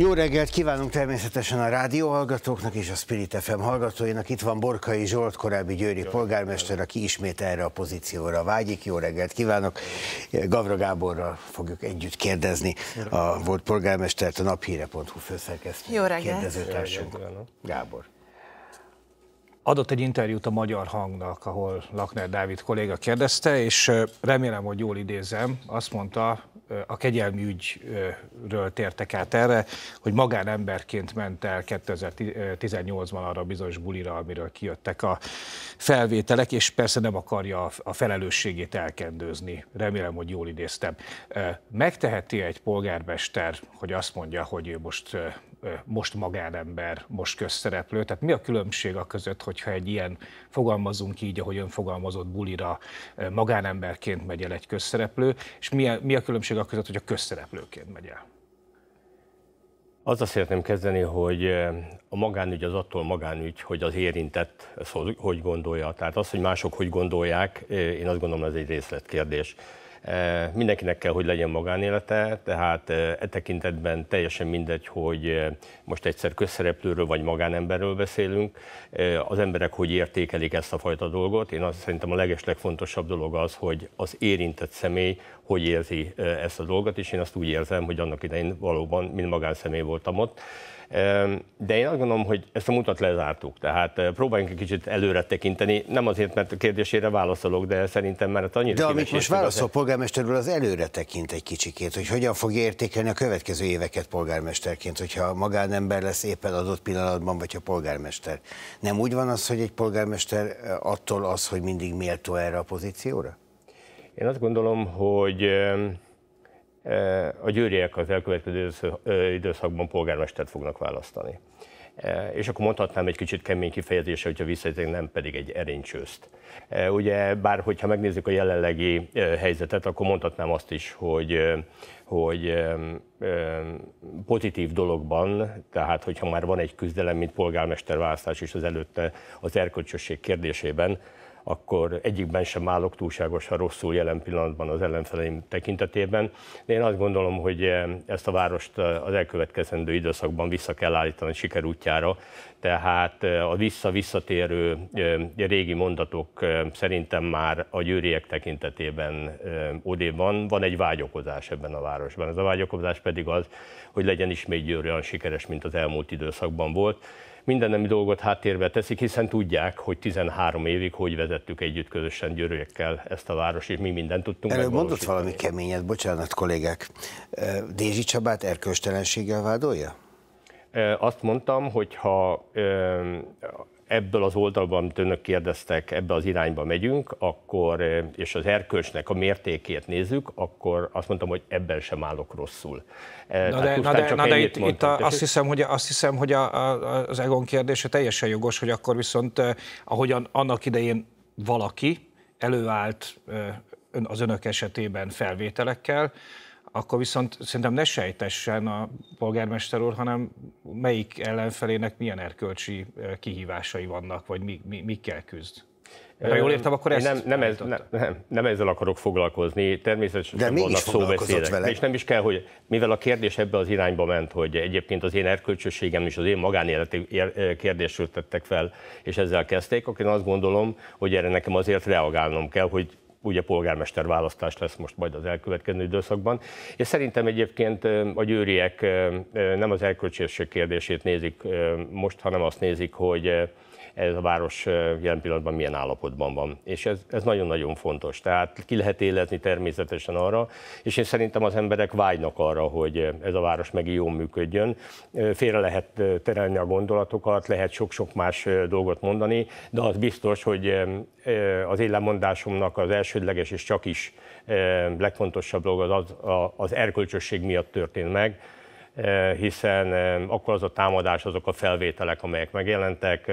Jó reggelt kívánunk természetesen a rádió hallgatóknak és a Spirit FM hallgatóinak. Itt van Borkai Zsolt, korábbi győri Jó polgármester, aki ismét erre a pozícióra vágyik. Jó reggelt kívánok! Gavra Gáborral fogjuk együtt kérdezni a volt polgármestert, a naphíre.hu főszerkesztő Jó reggelt. Gábor. Adott egy interjút a Magyar Hangnak, ahol Lakner Dávid kolléga kérdezte, és remélem, hogy jól idézem, azt mondta, a kegyelmi ügyről tértek át erre, hogy magánemberként ment el 2018-ban arra a bizonyos bulira, amiről kijöttek a felvételek, és persze nem akarja a felelősségét elkendőzni. Remélem, hogy jól idéztem. Megteheti egy polgármester, hogy azt mondja, hogy ő most most magánember, most közszereplő. Tehát mi a különbség a között, hogyha egy ilyen, fogalmazunk így, ahogy ön fogalmazott, bulira magánemberként megy el egy közszereplő, és mi a, mi a különbség a között, hogy a közszereplőként megy el? Azt szeretném kezdeni, hogy a magánügy az attól magánügy, hogy az érintett hogy gondolja. Tehát az, hogy mások hogy gondolják, én azt gondolom, ez egy részletkérdés. Mindenkinek kell, hogy legyen magánélete, tehát e tekintetben teljesen mindegy, hogy most egyszer közszereplőről vagy magánemberről beszélünk. Az emberek hogy értékelik ezt a fajta dolgot? Én azt szerintem a legeslegfontosabb dolog az, hogy az érintett személy hogy érzi ezt a dolgot, és én azt úgy érzem, hogy annak idején valóban, mint magánszemély voltam ott. De én azt gondolom, hogy ezt a mutat lezártuk, tehát próbáljunk egy kicsit előre tekinteni, nem azért, mert a kérdésére válaszolok, de szerintem már annyira... De amit most válaszol a az előre tekint egy kicsikét, hogy hogyan fog értékelni a következő éveket polgármesterként, hogyha magánember lesz éppen adott pillanatban, vagy a polgármester. Nem úgy van az, hogy egy polgármester attól az, hogy mindig méltó erre a pozícióra? Én azt gondolom, hogy eh, a győriek az elkövetkező időszakban polgármestert fognak választani. Eh, és akkor mondhatnám egy kicsit kemény kifejezése, hogyha visszajöttek, nem pedig egy erénycsőzt. Eh, ugye, bár hogyha megnézzük a jelenlegi helyzetet, akkor mondhatnám azt is, hogy hogy pozitív dologban, tehát hogyha már van egy küzdelem, mint polgármester választás is az előtte az erkölcsösség kérdésében, akkor egyikben sem állok túlságosan rosszul jelen pillanatban az ellenfeleim tekintetében. De én azt gondolom, hogy eh, ezt a várost eh, az elkövetkezendő időszakban vissza kell állítani siker útjára. tehát eh, a vissza-visszatérő régi mondatok szerintem már a győriek tekintetében odé van. Van egy vágyokozás ebben a városban. Ez a vágyokozás pedig az, hogy legyen ismét győr olyan sikeres, mint az elmúlt időszakban volt mindennemű dolgot háttérbe teszik, hiszen tudják, hogy 13 évig hogy vezettük együtt közösen győrökkel ezt a város, és mi mindent tudtunk Előbb mondott valami keményet, bocsánat kollégák. Dézsi Csabát erkölcstelenséggel vádolja? Azt mondtam, hogy ha ebből az oldalban, amit önök kérdeztek, ebbe az irányba megyünk, akkor, eh, és az erkölcsnek a mértékét nézzük, akkor azt mondtam, hogy ebben sem állok rosszul. Eh, na de, na de, na de itt, itt a, azt hiszem, hogy, azt hiszem, hogy a, a, az Egon kérdése teljesen jogos, hogy akkor viszont eh, ahogyan annak idején valaki előállt az önök esetében felvételekkel, akkor viszont szerintem ne sejtessen a polgármester úr, hanem melyik ellenfelének milyen erkölcsi kihívásai vannak, vagy mi, mi, mikkel küzd. Ha jól értem, akkor ezt nem, nem, ez, nem, nem, nem ezzel akarok foglalkozni, természetesen De vannak szóbeszédek. Vele. És nem is kell, hogy mivel a kérdés ebbe az irányba ment, hogy egyébként az én erkölcsösségem és az én magánéleti kérdésről tettek fel, és ezzel kezdték, akkor én azt gondolom, hogy erre nekem azért reagálnom kell, hogy ugye polgármester választás lesz most majd az elkövetkező időszakban. És szerintem egyébként a győriek nem az elköltségesség kérdését nézik most, hanem azt nézik, hogy ez a város jelen pillanatban milyen állapotban van. És ez, ez nagyon-nagyon fontos. Tehát ki lehet élezni természetesen arra, és én szerintem az emberek vágynak arra, hogy ez a város meg jól működjön. Félre lehet terelni a gondolatokat, lehet sok-sok más dolgot mondani, de az biztos, hogy az élemondásomnak az elsődleges és csak is legfontosabb dolog az, az, az erkölcsösség miatt történt meg, hiszen akkor az a támadás, azok a felvételek, amelyek megjelentek,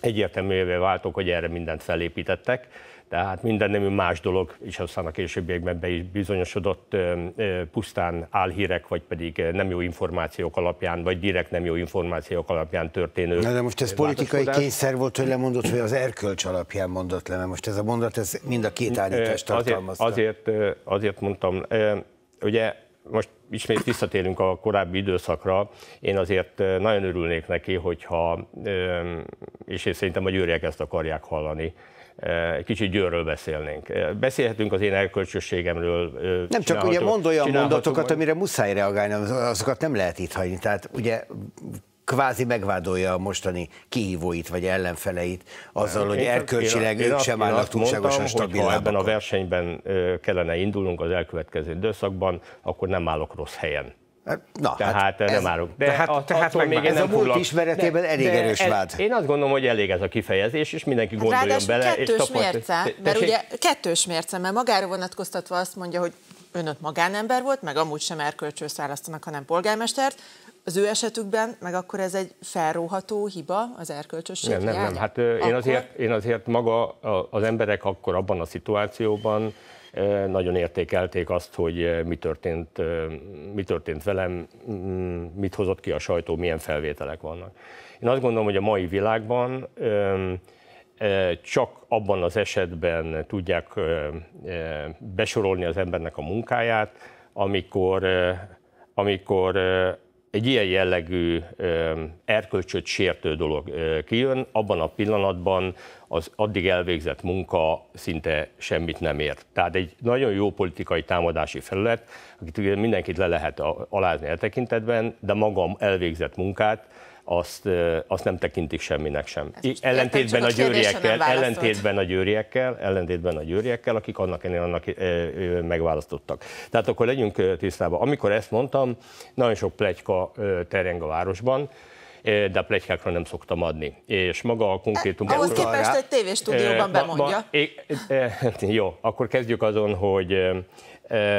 egyértelművé váltok, hogy erre mindent felépítettek, tehát minden nemű más dolog, és aztán a későbbiekben be is bizonyosodott pusztán álhírek, vagy pedig nem jó információk alapján, vagy direkt nem jó információk alapján történő. Na de most ez politikai kényszer volt, hogy lemondott, hogy az erkölcs alapján mondott le, mert most ez a mondat, ez mind a két állítást tartalmazta. Azért, azért, azért mondtam, ugye most ismét visszatérünk a korábbi időszakra, én azért nagyon örülnék neki, hogyha, és én szerintem a győriek ezt akarják hallani, egy kicsit győről beszélnénk. Beszélhetünk az én elkölcsösségemről. Nem csak ugye mond olyan mondatokat, amire muszáj reagálni, azokat nem lehet itt hagyni. Tehát ugye kvázi megvádolja a mostani kihívóit vagy ellenfeleit azzal, én hogy erkölcsileg ők sem állnak túlságosan stabil Ha ebben a versenyben kellene indulnunk az elkövetkező időszakban, akkor nem állok rossz helyen. Hát, na, hát tehát hát nem ez, állunk. De tehát, a, tehát meg még ez nem a múlt foglak, ismeretében de, elég de erős ez, vád. Én azt gondolom, hogy elég ez a kifejezés, és mindenki hát gondoljon Ráadásul bele. kettős és mérce, mert ugye kettős mérce, mert magára vonatkoztatva azt mondja, hogy önöt magánember volt, meg amúgy sem erkölcsősz választanak, hanem polgármestert, az ő esetükben, meg akkor ez egy felróható hiba, az erkölcsösség Nem, nem, nem. Hát én, azért, én azért maga az emberek akkor abban a szituációban nagyon értékelték azt, hogy mi történt, mi történt velem, mit hozott ki a sajtó, milyen felvételek vannak. Én azt gondolom, hogy a mai világban csak abban az esetben tudják besorolni az embernek a munkáját, amikor, amikor egy ilyen jellegű erkölcsöt sértő dolog kijön, abban a pillanatban az addig elvégzett munka szinte semmit nem ért. Tehát egy nagyon jó politikai támadási felület, akit mindenkit le lehet alázni e tekintetben, de maga elvégzett munkát azt, azt nem tekintik semminek sem. Hát ellentétben értem, a, győriekkel, ellentétben a győriekkel, ellentétben a győriekkel, akik annak ennél annak megválasztottak. Tehát akkor legyünk tisztában. Amikor ezt mondtam, nagyon sok plegyka tereng a városban, de a plegykákra nem szoktam adni. És maga a konkrétum... E, ahhoz képest egy tévéstúdióban bemondja. Ma, é, jó, akkor kezdjük azon, hogy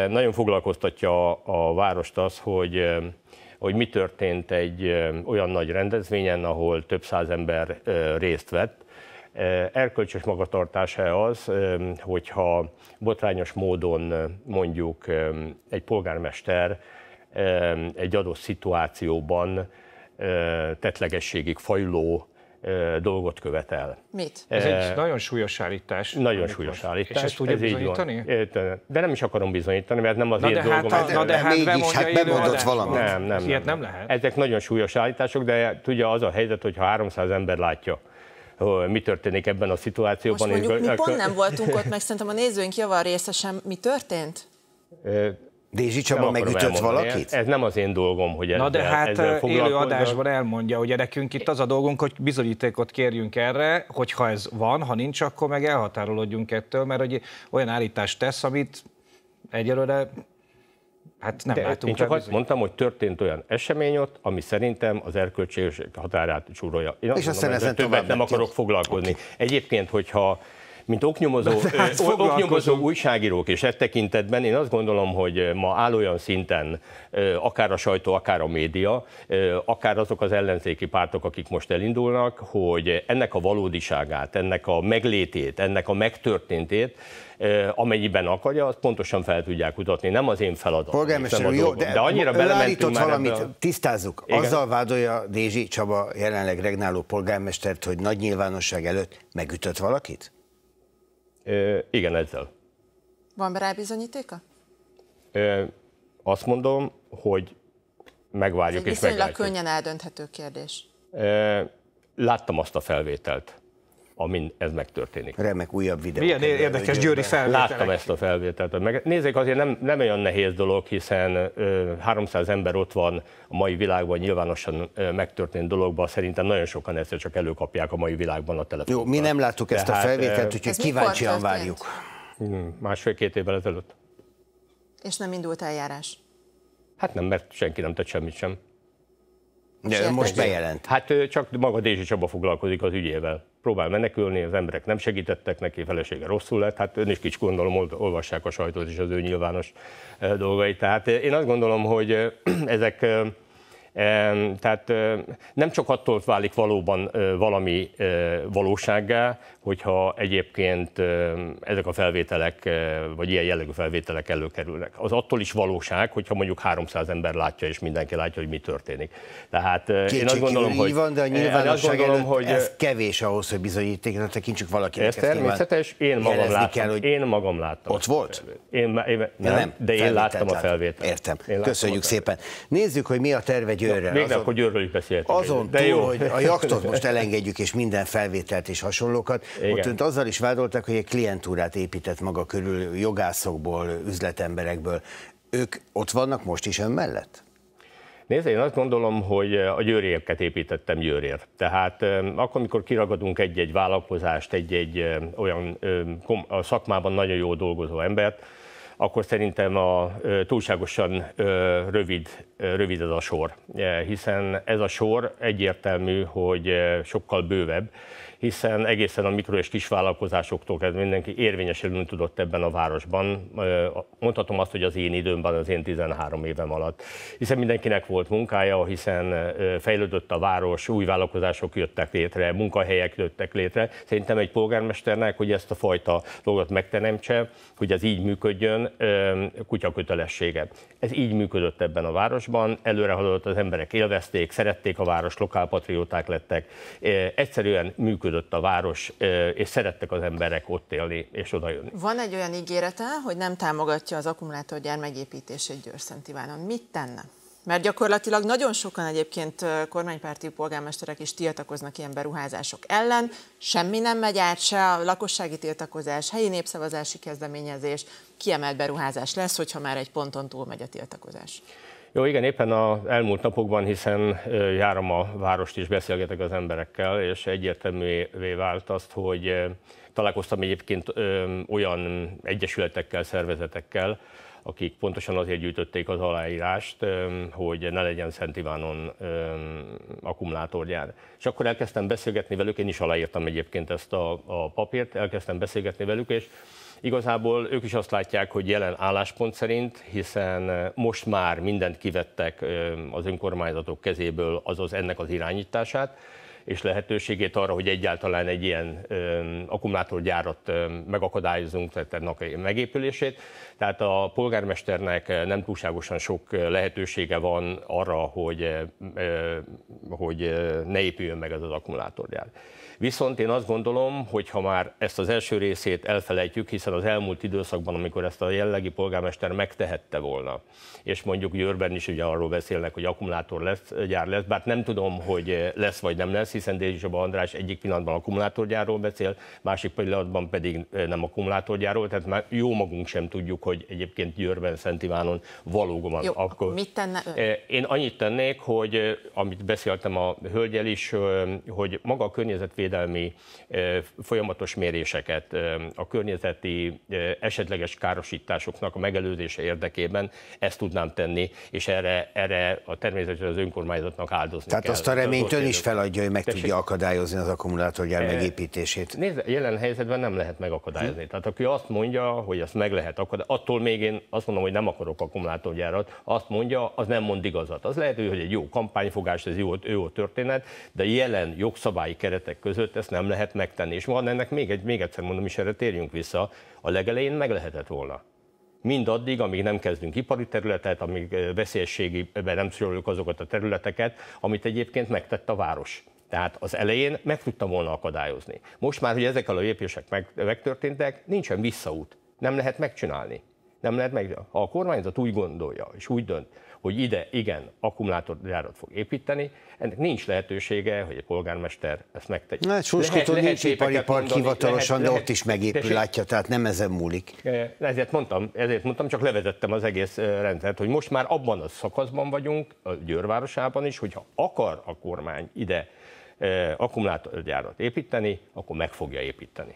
nagyon foglalkoztatja a, a várost az, hogy hogy mi történt egy olyan nagy rendezvényen, ahol több száz ember részt vett. Erkölcsös magatartása az, hogyha botrányos módon mondjuk egy polgármester egy adott szituációban tetlegességig fajló dolgot követel. Mit? Ez egy nagyon súlyos állítás. Nagyon súlyos állítás. És ezt tudja ez bizonyítani? De nem is akarom bizonyítani, mert nem az na én de dolgom. Hát, na de hát mégis, hát bemondott valamit. Nem, nem, nem. nem lehet. Ezek nagyon súlyos állítások, de tudja az a helyzet, hogyha 300 ember látja, mi történik ebben a szituációban. Most mondjuk mi pont nem voltunk ott, meg szerintem a nézőink javar része sem. Mi történt? Dézsi Csaba megütött valakit? Ez nem az én dolgom, hogy ezzel Na de hát élő adásban elmondja, hogy nekünk itt az a dolgunk, hogy bizonyítékot kérjünk erre, hogyha ez van, ha nincs, akkor meg elhatárolódjunk ettől, mert hogy olyan állítást tesz, amit egyelőre Hát nem De hát látunk. Én csak azt mondtam, hogy történt olyan esemény ott, ami szerintem az erkölcsi határát csúrolja. Én azt és mondom, aztán ezzel többet nem akarok foglalkozni. Okay. Egyébként, hogyha mint oknyomozó, ö, hát oknyomozó újságírók, és ezt tekintetben én azt gondolom, hogy ma áll olyan szinten akár a sajtó, akár a média, akár azok az ellenzéki pártok, akik most elindulnak, hogy ennek a valódiságát, ennek a meglétét, ennek a megtörténtét amennyiben akarja, azt pontosan fel tudják kutatni. Nem az én feladatom. Polgármester, jó, de, de annyira belementünk már valamit, ebbe a... tisztázzuk. Igen? Azzal vádolja Dézsi Csaba jelenleg regnáló polgármestert, hogy nagy nyilvánosság előtt megütött valakit? E, igen, ezzel. Van rá bizonyítéka? E, azt mondom, hogy megvárjuk Ez és viszonylag meglátjuk. könnyen eldönthető kérdés. E, láttam azt a felvételt amin ez megtörténik. Remek újabb videó. Milyen érdekes Győri felvétel. Láttam ezt a felvételt. Meg, nézzék, azért nem, nem olyan nehéz dolog, hiszen ö, 300 ember ott van a mai világban, nyilvánosan ö, megtörtént dologban, szerintem nagyon sokan ezt csak előkapják a mai világban a telefont. Jó, mi nem láttuk Tehát, ezt a felvételt, úgyhogy kíváncsian várjuk. Másfél-két évvel ezelőtt. És nem indult eljárás? Hát nem, mert senki nem tett semmit sem. De ő most bejelent. Hát csak maga Dézsi Csaba foglalkozik az ügyével. Próbál menekülni, az emberek nem segítettek neki, felesége rosszul lett. Hát ön is kicsit gondolom, olvassák a sajtót és az ő nyilvános dolgait. Tehát én azt gondolom, hogy ezek tehát nem csak attól válik valóban valami valósággá, hogyha egyébként ezek a felvételek, vagy ilyen jellegű felvételek előkerülnek. Az attól is valóság, hogyha mondjuk 300 ember látja, és mindenki látja, hogy mi történik. Tehát Kétség e, én azt gondolom, hogy... van, de a nyilvánosság gondolom, hogy ez kevés ahhoz, hogy bizonyítékot tekintsük valakinek. Ez természetes, én magam láttam. Kell, hogy én magam láttam. Ott volt? Én, én, nem, nem, de én láttam a felvételt. Értem. Én Köszönjük szépen. Nézzük, hogy mi a terve Győrrel. Még akkor Győrről is beszéltünk. Azon de túl, jó. hogy a jaktot most elengedjük, és minden felvételt és hasonlókat, Igen. ott önt azzal is vádolták, hogy egy klientúrát épített maga körül jogászokból, üzletemberekből. Ők ott vannak most is ön mellett? Nézd, én azt gondolom, hogy eh, a győrieket építettem győrért. Tehát eh, akkor, amikor kiragadunk egy-egy vállalkozást, egy-egy eh, olyan a szakmában nagyon jó dolgozó embert, akkor szerintem a túlságosan rövid, rövid ez a sor, hiszen ez a sor egyértelmű, hogy sokkal bővebb, hiszen egészen a mikro- és kisvállalkozásoktól kezdve mindenki érvényesülni tudott ebben a városban. Mondhatom azt, hogy az én időmben, az én 13 évem alatt. Hiszen mindenkinek volt munkája, hiszen fejlődött a város, új vállalkozások jöttek létre, munkahelyek jöttek létre. Szerintem egy polgármesternek, hogy ezt a fajta dolgot megteremtse, hogy ez így működjön, kutya kötelessége. Ez így működött ebben a városban, előre haladott az emberek élvezték, szerették a város, lokálpatrióták lettek. Egyszerűen működött működött a város, és szerettek az emberek ott élni és oda jönni. Van egy olyan ígérete, hogy nem támogatja az akkumulátorgyár megépítését Győr-Szentivánon. Mit tenne? Mert gyakorlatilag nagyon sokan egyébként kormánypárti polgármesterek is tiltakoznak ilyen beruházások ellen. Semmi nem megy át, se a lakossági tiltakozás, helyi népszavazási kezdeményezés, kiemelt beruházás lesz, hogyha már egy ponton túl megy a tiltakozás. Jó, igen, éppen az elmúlt napokban, hiszen járom a várost is, beszélgetek az emberekkel, és egyértelművé vált azt, hogy találkoztam egyébként olyan egyesületekkel, szervezetekkel, akik pontosan azért gyűjtötték az aláírást, hogy ne legyen Szent Ivánon akkumulátorgyár. És akkor elkezdtem beszélgetni velük, én is aláírtam egyébként ezt a, a papírt, elkezdtem beszélgetni velük, és Igazából ők is azt látják, hogy jelen álláspont szerint, hiszen most már mindent kivettek az önkormányzatok kezéből, azaz ennek az irányítását, és lehetőségét arra, hogy egyáltalán egy ilyen akkumulátorgyárat megakadályozunk, tehát ennek a megépülését. Tehát a polgármesternek nem túlságosan sok lehetősége van arra, hogy, ö, hogy ne épüljön meg ez az akkumulátorgyár. Viszont én azt gondolom, hogy ha már ezt az első részét elfelejtjük, hiszen az elmúlt időszakban, amikor ezt a jellegi polgármester megtehette volna, és mondjuk Győrben is ugye arról beszélnek, hogy akkumulátor lesz, gyár lesz, bár nem tudom, hogy lesz vagy nem lesz, hiszen Dézsi Zsaba András egyik pillanatban akkumulátorgyárról beszél, másik pillanatban pedig nem akkumulátorgyárról, tehát már jó magunk sem tudjuk, hogy egyébként Győrben, Szent Ivánon valóban jó, akkor. Mit tenne ön? Eh, én annyit tennék, hogy eh, amit beszéltem a hölgyel is, eh, hogy maga a környezetvédelmi környezetvédelmi folyamatos méréseket, a környezeti esetleges károsításoknak a megelőzése érdekében ezt tudnám tenni, és erre, erre a természetesen az önkormányzatnak áldozni Tehát kell. azt a reményt ön is feladja, hogy meg Tessék, tudja akadályozni az akkumulátorgyár megépítését. Nézd, jelen helyzetben nem lehet megakadályozni. Hm? Tehát aki azt mondja, hogy ezt meg lehet akadályozni, attól még én azt mondom, hogy nem akarok akkumulátorgyárat, azt mondja, az nem mond igazat. Az lehet, hogy egy jó kampányfogás, ez jó, jó történet, de jelen jogszabályi keretek között között ezt nem lehet megtenni. És van ennek még, egy, még egyszer mondom, és erre térjünk vissza, a legelején meg lehetett volna. Mindaddig, amíg nem kezdünk ipari területet, amíg veszélyességében nem szülők azokat a területeket, amit egyébként megtett a város. Tehát az elején meg tudta volna akadályozni. Most már, hogy ezekkel a lépések meg, megtörténtek, nincsen visszaút. Nem lehet megcsinálni. Nem lehet meg... Ha a kormányzat úgy gondolja és úgy dönt, hogy ide igen, akkumulátorgyárat fog építeni, ennek nincs lehetősége, hogy a polgármester ezt megtegye. Na, hát Suskutó nincs ipari park hivatalosan, lehet, de lehet, ott is megépül, tessék, látja, tehát nem ezen múlik. Ezért mondtam, ezért mondtam, csak levezettem az egész rendszert, hogy most már abban a szakaszban vagyunk, a Győr városában is, hogyha akar a kormány ide akkumulátorgyárat építeni, akkor meg fogja építeni.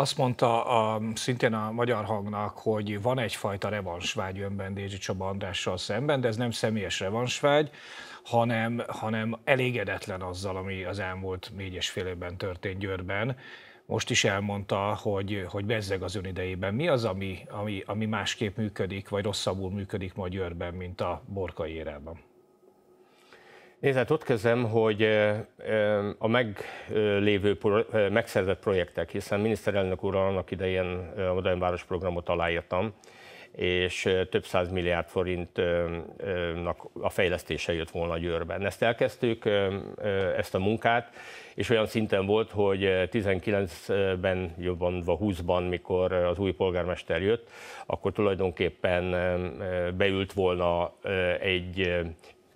Azt mondta a, szintén a magyar hangnak, hogy van egyfajta revansvágy önben Dézsi Csaba Andrással szemben, de ez nem személyes revansvágy, hanem, hanem elégedetlen azzal, ami az elmúlt négy és fél évben történt Győrben. Most is elmondta, hogy, hogy bezzeg az idejében. Mi az, ami, ami, ami másképp működik, vagy rosszabbul működik ma Győrben, mint a Borkai érában? Nézd, hát ott kezdem, hogy a meglévő, megszerzett projektek, hiszen miniszterelnök úrral annak idején a Modern Város programot aláírtam, és több száz milliárd forintnak a fejlesztése jött volna Győrben. Ezt elkezdtük, ezt a munkát, és olyan szinten volt, hogy 19-ben, jobban 20-ban, mikor az új polgármester jött, akkor tulajdonképpen beült volna egy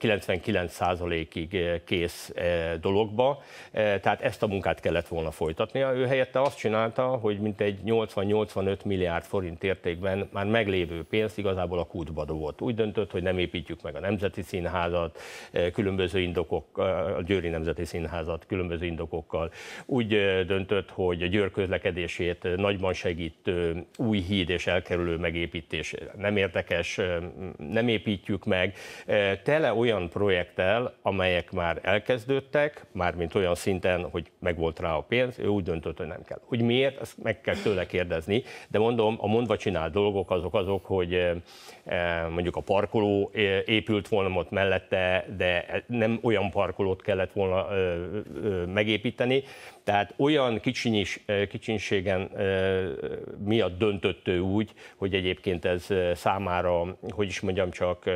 99%-ig eh, kész eh, dologba, eh, tehát ezt a munkát kellett volna folytatnia. Ő helyette azt csinálta, hogy mintegy 80-85 milliárd forint értékben már meglévő pénzt igazából a kútba dobott. Úgy döntött, hogy nem építjük meg a Nemzeti Színházat, különböző indokok, a Győri Nemzeti Színházat különböző indokokkal. Úgy döntött, hogy a Győr közlekedését nagyban segítő új híd és elkerülő megépítés nem érdekes, nem építjük meg. Tele olyan olyan projekttel, amelyek már elkezdődtek, mármint olyan szinten, hogy megvolt rá a pénz, ő úgy döntött, hogy nem kell. Hogy miért, ezt meg kell tőle kérdezni, de mondom, a mondva csinált dolgok azok azok, hogy eh, eh, mondjuk a parkoló eh, épült volna ott mellette, de nem olyan parkolót kellett volna megépíteni, tehát olyan kicsinyis, kicsinységen miatt döntött ő úgy, hogy egyébként ez számára, hogy is mondjam, csak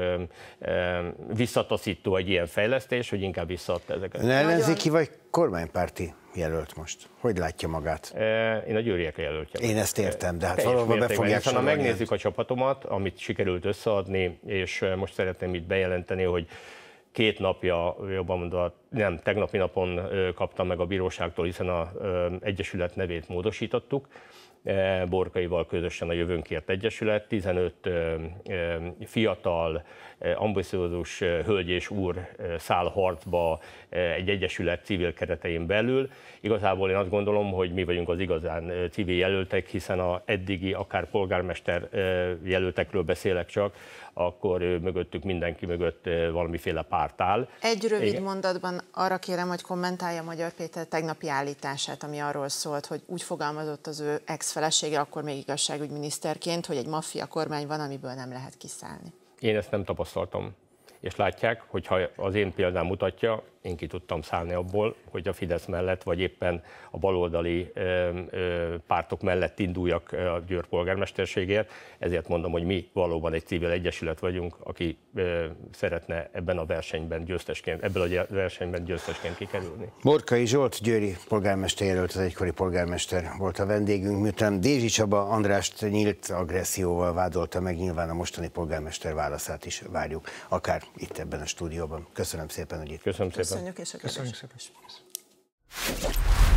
visszataszító egy ilyen fejlesztés, hogy inkább visszaadta ezeket. Ön ellenzéki vagy kormánypárti jelölt most? Hogy látja magát? Én a győriek jelöltje. Én ezt értem, de hát valóban be fogják Ha megnézzük a csapatomat, amit sikerült összeadni, és most szeretném itt bejelenteni, hogy két napja, jobban mondva, nem, tegnapi napon kaptam meg a bíróságtól, hiszen az Egyesület nevét módosítottuk. E, Borkaival közösen a Jövőnkért Egyesület, 15 fiatal, ambiciózus hölgy és úr száll harcba egy egyesület civil keretein belül. Igazából én azt gondolom, hogy mi vagyunk az igazán civil jelöltek, hiszen a eddigi, akár polgármester jelöltekről beszélek csak, akkor mögöttük mindenki mögött valamiféle párt áll. Egy rövid Igen. mondatban arra kérem, hogy kommentálja Magyar Péter tegnapi állítását, ami arról szólt, hogy úgy fogalmazott az ő ex-felesége, akkor még igazságügyminiszterként, hogy egy maffia kormány van, amiből nem lehet kiszállni. Én ezt nem tapasztaltam. És látják, hogyha az én példám mutatja, én ki tudtam szállni abból, hogy a Fidesz mellett, vagy éppen a baloldali pártok mellett induljak a Győr polgármesterségért. Ezért mondom, hogy mi valóban egy civil egyesület vagyunk, aki szeretne ebben a versenyben győztesként, ebből a versenyben győztesként kikerülni. Morkai Zsolt Győri polgármester jelölt, az egykori polgármester volt a vendégünk, miután Dézsi Csaba Andrást nyílt agresszióval vádolta meg, nyilván a mostani polgármester válaszát is várjuk, akár itt ebben a stúdióban. Köszönöm szépen, hogy itt. Köszönöm szépen. Köszönjük, sonho que kérdéseket. Köszönjük szépen.